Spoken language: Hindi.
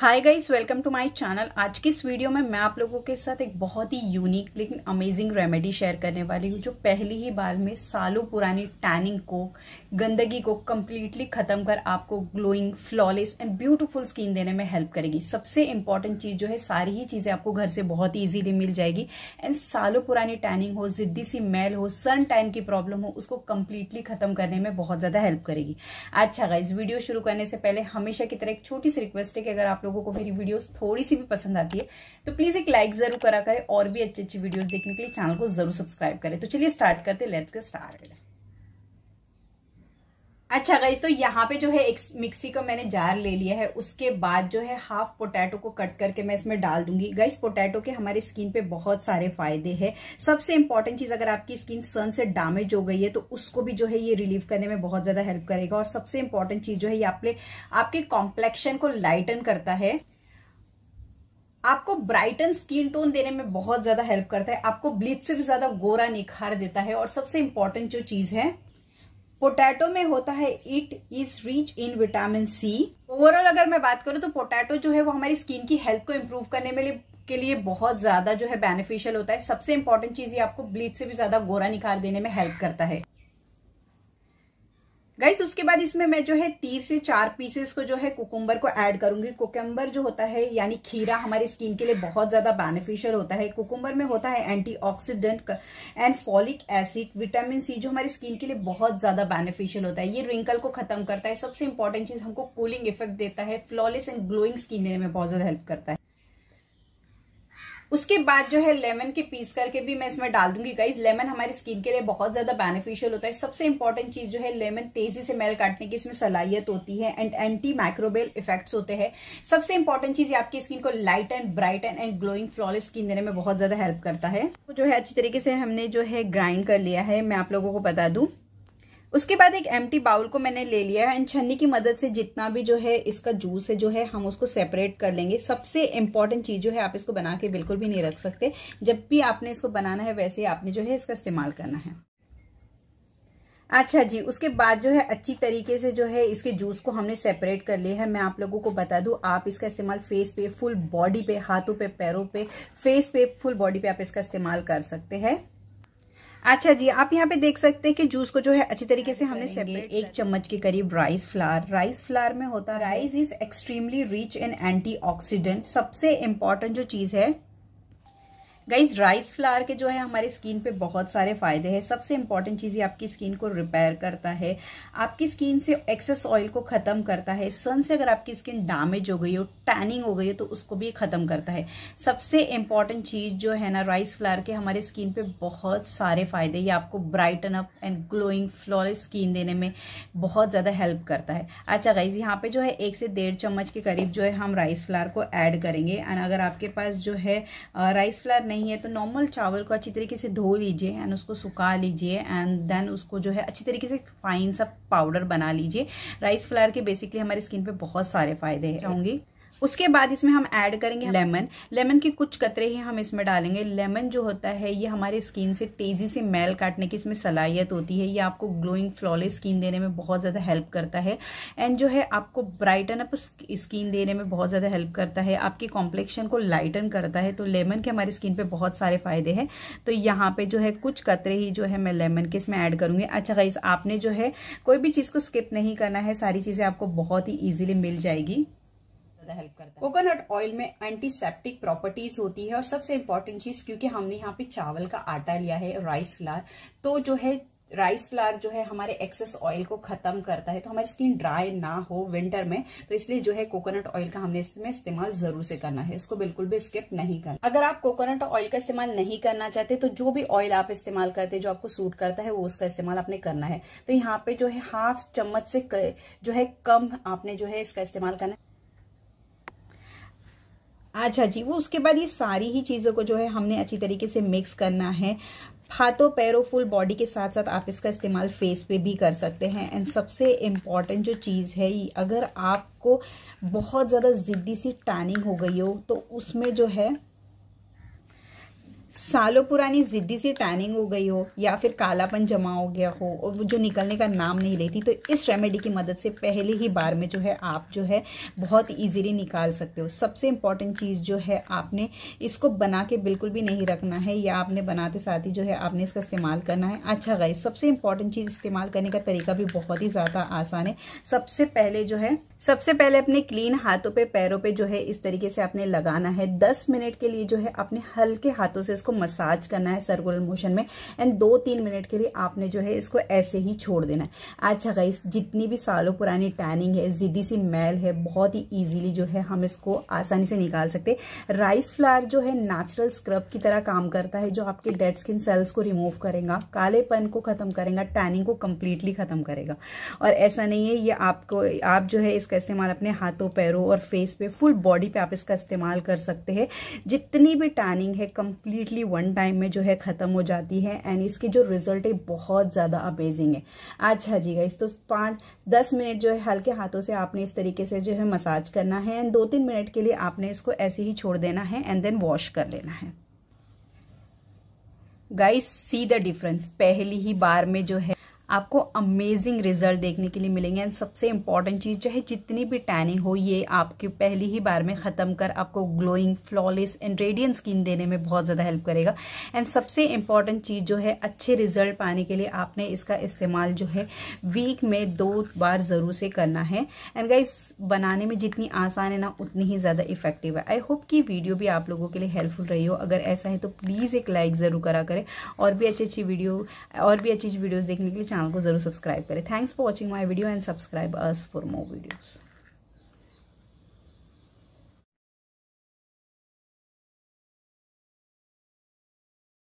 hi guys welcome to my channel आज की इस वीडियो में मैं आप लोगों के साथ एक बहुत ही यूनिक लेकिन अमेजिंग रेमेडी शेयर करने वाली हूँ जो पहली ही बार में सालों पुरानी टैनिंग को गंदगी को कम्प्लीटली खत्म कर आपको glowing flawless and beautiful skin देने में हेल्प करेगी सबसे इंपॉर्टेंट चीज जो है सारी ही चीजें आपको घर से बहुत ही ईजिली मिल जाएगी एंड सालों पुरानी टैनिंग हो जिद्दी सी मेल हो सन टैन की प्रॉब्लम हो उसको कम्प्लीटली खत्म करने में बहुत ज्यादा हेल्प करेगी अच्छा गाइज वीडियो शुरू करने से पहले हमेशा की तरह एक छोटी सी रिक्वेस्ट है कि अगर आप लोगों को मेरी वीडियोस थोड़ी सी भी पसंद आती है तो प्लीज़ एक लाइक ज़रूर करा करें और भी अच्छी अच्छी वीडियोस देखने के लिए चैनल को ज़रूर सब्सक्राइब करें तो चलिए स्टार्ट करते लेट्स के स्टार्ट अच्छा गई तो यहाँ पे जो है एक मिक्सी का मैंने जार ले लिया है उसके बाद जो है हाफ पोटैटो को कट करके मैं इसमें डाल दूंगी गई पोटैटो के हमारे स्किन पे बहुत सारे फायदे हैं सबसे इंपॉर्टेंट चीज अगर आपकी स्किन सन से डैमेज हो गई है तो उसको भी जो है ये रिलीव करने में बहुत ज्यादा हेल्प करेगा और सबसे इंपॉर्टेंट चीज जो है ये आपके आपके कॉम्प्लेक्शन को लाइटन करता है आपको ब्राइटन स्किन टोन देने में बहुत ज्यादा हेल्प करता है आपको ब्लीच से भी ज्यादा गोरा निखार देता है और सबसे इंपॉर्टेंट जो चीज है पोटैटो में होता है it is rich in vitamin C overall अगर मैं बात करूँ तो पोटैटो जो है वो हमारी स्किन की हेल्थ को इम्प्रूव करने में लिए, के लिए बहुत ज्यादा जो है बेनिफिशियल होता है सबसे इंपॉर्टेंट चीज ये आपको ब्लीच से भी ज्यादा गोरा निकाल देने में हेल्प करता है गाइस उसके बाद इसमें मैं जो है तीन से चार पीसेस को जो है कुकुम्बर को ऐड करूंगी कुकुम्बर जो होता है यानी खीरा हमारे स्किन के लिए बहुत ज्यादा बेनिफिशियल होता है कुकुम्बर में होता है antioxidant and folic acid vitamin C जो हमारे स्किन के लिए बहुत ज्यादा बेनिफिशियल होता है ये रिंकल को खत्म करता है सबसे इंपॉर्टेंट चीज हमको कूलिंग इफेक्ट देता है फ्लॉलेस एंड ग्लोइंग स्किन देने में बहुत ज्यादा हेल्प करता है उसके बाद जो है लेमन के पीस करके भी मैं इसमें डाल दूंगी गाइज लेमन हमारी स्किन के लिए बहुत ज्यादा बेनिफिशियल होता है सबसे इंपॉर्टेंट चीज जो है लेमन तेजी से मेल काटने की इसमें सलाहियत होती है एंड एंटी माइक्रोबेल इफेक्ट्स होते हैं सबसे इंपॉर्टेंट चीज आपकी स्किन को light and bright and and glowing flawless skin देने में बहुत ज्यादा हेल्प करता है तो जो है अच्छी तरीके से हमने जो है ग्राइंड कर लिया है मैं आप लोगों को बता दू उसके बाद एक एम बाउल को मैंने ले लिया है एंड छन्नी की मदद से जितना भी जो है इसका जूस है जो है हम उसको सेपरेट कर लेंगे सबसे इंपॉर्टेंट चीज जो है आप इसको बना के बिल्कुल भी नहीं रख सकते जब भी आपने इसको बनाना है वैसे ही आपने जो है इसका इस्तेमाल करना है अच्छा जी उसके बाद जो है अच्छी तरीके से जो है इसके जूस को हमने सेपरेट कर लिया है मैं आप लोगों को बता दूं आप इसका इस्तेमाल फेस पे फुल बॉडी पे हाथों पे पैरों पे फेस पे फुल बॉडी पे आप इसका इस्तेमाल कर सकते हैं अच्छा जी आप यहाँ पे देख सकते हैं कि जूस को जो है अच्छी तरीके से हमने सेपरेट एक चम्मच के करीब राइस फ्लावर राइस फ्लावर में होता है rice is extremely rich in antioxidant सबसे इम्पोर्टेंट जो चीज है गाइज राइस फ्लावर के जो है हमारे स्किन पे बहुत सारे फायदे हैं सबसे इंपॉर्टेंट चीज़ ये आपकी स्किन को रिपेयर करता है आपकी स्किन से एक्सेस ऑयल को खत्म करता है सन से अगर आपकी स्किन डैमेज हो गई हो टैनिंग हो गई हो तो उसको भी खत्म करता है सबसे इंपॉर्टेंट चीज़ जो है ना राइस फ्लावर के हमारे स्किन पे बहुत सारे फायदे ये आपको brighten up and glowing flawless skin देने में बहुत ज़्यादा हेल्प करता है अच्छा गाइज यहाँ पे जो है एक से डेढ़ चम्मच के करीब जो है हम राइस फ्लावर को ऐड करेंगे एंड अगर आपके पास जो है राइस फ्लावर नहीं नहीं है तो नॉर्मल चावल को अच्छी तरीके से धो लीजिए एंड उसको सुखा लीजिए एंड देन उसको जो है अच्छी तरीके से फाइन सा पाउडर बना लीजिए राइस फ्लावर के बेसिकली हमारी स्किन पे बहुत सारे फायदे हैं चाहूँगी उसके बाद इसमें हम ऐड करेंगे लेमन लेमन के कुछ कतरे ही हम इसमें डालेंगे लेमन जो होता है ये हमारे स्किन से तेजी से मैल काटने की इसमें सलाहियत होती है ये आपको ग्लोइंग फ्लॉलेस स्किन देने में बहुत ज़्यादा हेल्प करता है एंड जो है आपको ब्राइटन अप स्किन देने में बहुत ज़्यादा हेल्प करता है आपके कॉम्प्लेक्शन को लाइटन करता है तो लेमन के हमारे स्किन पर बहुत सारे फायदे हैं तो यहाँ पे जो है कुछ कतरे ही जो है मैं लेमन के इसमें ऐड करूँगी अच्छा गाइस आपने जो है कोई भी चीज़ को स्किप नहीं करना है सारी चीज़ें आपको बहुत ही ईजिली मिल जाएगी ज्यादा हेल्प करता है कोकोनट ऑयल में एंटीसेप्टिक प्रॉपर्टीज होती है और सबसे इम्पोर्टेंट चीज क्योंकि हमने यहाँ पे चावल का आटा लिया है राइस फ्लार तो जो है राइस फ्लार जो है हमारे एक्सेस ऑयल को खत्म करता है तो हमारी स्किन ड्राई ना हो विंटर में तो इसलिए जो है कोकोनट ऑयल का हमने इसमें इस्तेमाल जरूर से करना है इसको बिल्कुल भी स्किप नहीं करना अगर आप कोकोनट ऑयल का इस्तेमाल नहीं करना चाहते तो जो भी ऑयल आप इस्तेमाल करते हैं जो आपको सूट करता है वो उसका इस्तेमाल आपने करना है तो यहाँ पे जो है हाफ चम्मच से जो है कम आपने जो है इसका इस्तेमाल करना है अच्छा जी वो उसके बाद ये सारी ही चीज़ों को जो है हमने अच्छी तरीके से मिक्स करना है हाथों पैरों फुल बॉडी के साथ साथ आप इसका इस्तेमाल फेस पे भी कर सकते हैं एंड सबसे इम्पॉर्टेंट जो चीज़ है अगर आपको बहुत ज़्यादा ज़िद्दी सी टैनिंग हो गई हो तो उसमें जो है सालों पुरानी जिद्दी सी टैनिंग हो गई हो या फिर कालापन जमा हो गया हो और वो जो निकलने का नाम नहीं लेती तो इस रेमेडी की मदद से पहले ही बार में जो है आप जो है बहुत इजीली निकाल सकते हो सबसे इम्पॉर्टेंट चीज़ जो है आपने इसको बना के बिल्कुल भी नहीं रखना है या आपने बनाते साथ ही जो है आपने इसका इस्तेमाल करना है अच्छा गई सबसे इम्पॉर्टेंट चीज़ इस्तेमाल करने का तरीका भी बहुत ही ज़्यादा आसान है सबसे पहले जो है सबसे पहले अपने क्लीन हाथों पे पैरों पे जो है इस तरीके से आपने लगाना है दस मिनट के लिए जो है अपने हल्के हाथों से इसको मसाज करना है सर्कुलर मोशन में एंड दो तीन मिनट के लिए आपने जो है इसको ऐसे ही छोड़ देना है अच्छा गाइस जितनी भी सालों पुरानी टैनिंग है जिदी सी मैल है बहुत ही ईजिली जो है हम इसको आसानी से निकाल सकते राइस फ्लावर जो है नेचुरल स्क्रब की तरह काम करता है जो आपके डेड स्किन सेल्स को रिमूव करेगा कालेपन को खत्म करेगा टैनिंग को कंप्लीटली खत्म करेगा और ऐसा नहीं है ये आपको आप जो है इसका इस्तेमाल अपने हाथों पैरों और फेस पे फुल बॉडी पे आप इसका इस्तेमाल कर सकते हैं जितनी भी टैनिंग है कंप्लीट कम्प्लीटली वन टाइम में जो है ख़त्म हो जाती है एंड इसकी जो रिजल्ट है बहुत ज़्यादा अमेजिंग है अच्छा जी गाइस तो पाँच दस मिनट जो है हल्के हाथों से आपने इस तरीके से जो है मसाज करना है एंड दो तीन मिनट के लिए आपने इसको ऐसे ही छोड़ देना है एंड देन वॉश कर लेना है गाइस सी द डिफरेंस पहली ही बार में जो है आपको अमेजिंग रिजल्ट देखने के लिए मिलेंगे एंड सबसे इंपॉर्टेंट चीज़ चाहे जितनी भी टैनिंग हो ये आपके पहली ही बार में ख़त्म कर आपको glowing flawless and radiant skin देने में बहुत ज़्यादा हेल्प करेगा एंड सबसे इंपॉर्टेंट चीज़ जो है अच्छे रिजल्ट पाने के लिए आपने इसका इस्तेमाल जो है वीक में दो बार ज़रूर से करना है एंड गाइस बनाने में जितनी आसान है ना उतनी ही ज़्यादा इफेक्टिव है आई होप की वीडियो भी आप लोगों के लिए हेल्पफुल रही हो अगर ऐसा है तो प्लीज़ एक लाइक ज़रूर करा करें और भी अच्छी अच्छी वीडियो और भी अच्छी अच्छी वीडियोज़ देखने के लिए चैनल को ज़रूर सब्सक्राइब करें thanks for watching my video and subscribe us for more videos